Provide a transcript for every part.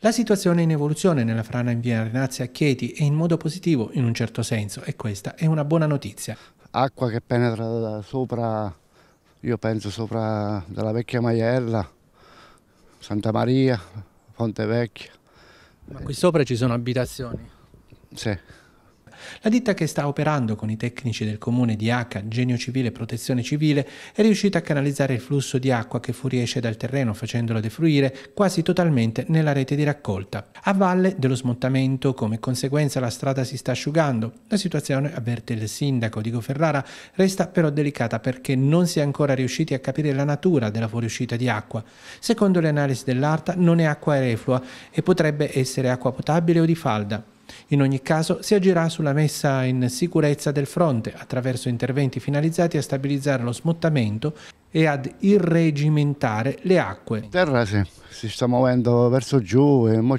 La situazione è in evoluzione nella frana in via Renazzi a Chieti e in modo positivo in un certo senso e questa è una buona notizia. Acqua che penetra da sopra, io penso sopra dalla vecchia Maiella, Santa Maria, Fonte Vecchia. Ma qui sopra ci sono abitazioni? Sì. La ditta che sta operando con i tecnici del comune di H, Genio Civile e Protezione Civile, è riuscita a canalizzare il flusso di acqua che fuoriesce dal terreno facendolo defluire quasi totalmente nella rete di raccolta. A valle dello smontamento, come conseguenza la strada si sta asciugando. La situazione, avverte il sindaco di Goferrara, resta però delicata perché non si è ancora riusciti a capire la natura della fuoriuscita di acqua. Secondo le analisi dell'ARTA non è acqua reflua e potrebbe essere acqua potabile o di falda. In ogni caso si agirà sulla messa in sicurezza del fronte attraverso interventi finalizzati a stabilizzare lo smottamento e ad irregimentare le acque. terra sì, si sta muovendo verso giù e ora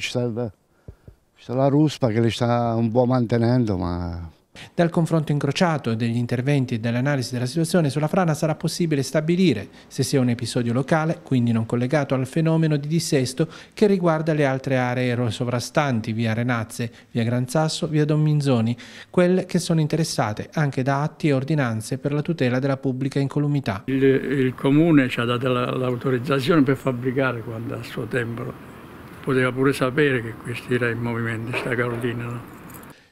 ci la ruspa che le sta un po' mantenendo ma dal confronto incrociato degli interventi e dall'analisi della situazione sulla frana sarà possibile stabilire se sia un episodio locale, quindi non collegato al fenomeno di dissesto che riguarda le altre aree sovrastanti, via Renazze, via Gran Sasso, via Don Minzoni, quelle che sono interessate anche da atti e ordinanze per la tutela della pubblica incolumità. Il, il comune ci ha dato l'autorizzazione per fabbricare quando a suo tempo poteva pure sapere che questi erano in movimento, sta Carolina. No?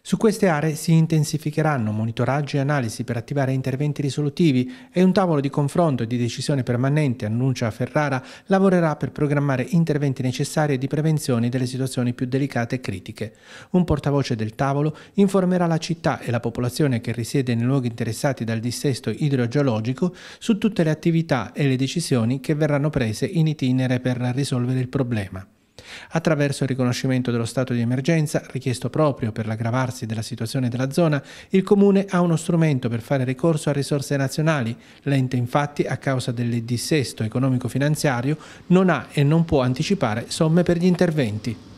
Su queste aree si intensificheranno monitoraggi e analisi per attivare interventi risolutivi e un tavolo di confronto e di decisione permanente, annuncia Ferrara, lavorerà per programmare interventi necessari di prevenzione delle situazioni più delicate e critiche. Un portavoce del tavolo informerà la città e la popolazione che risiede nei luoghi interessati dal dissesto idrogeologico su tutte le attività e le decisioni che verranno prese in itinere per risolvere il problema. Attraverso il riconoscimento dello stato di emergenza, richiesto proprio per l'aggravarsi della situazione della zona, il Comune ha uno strumento per fare ricorso a risorse nazionali. L'ente infatti, a causa del dissesto economico-finanziario, non ha e non può anticipare somme per gli interventi.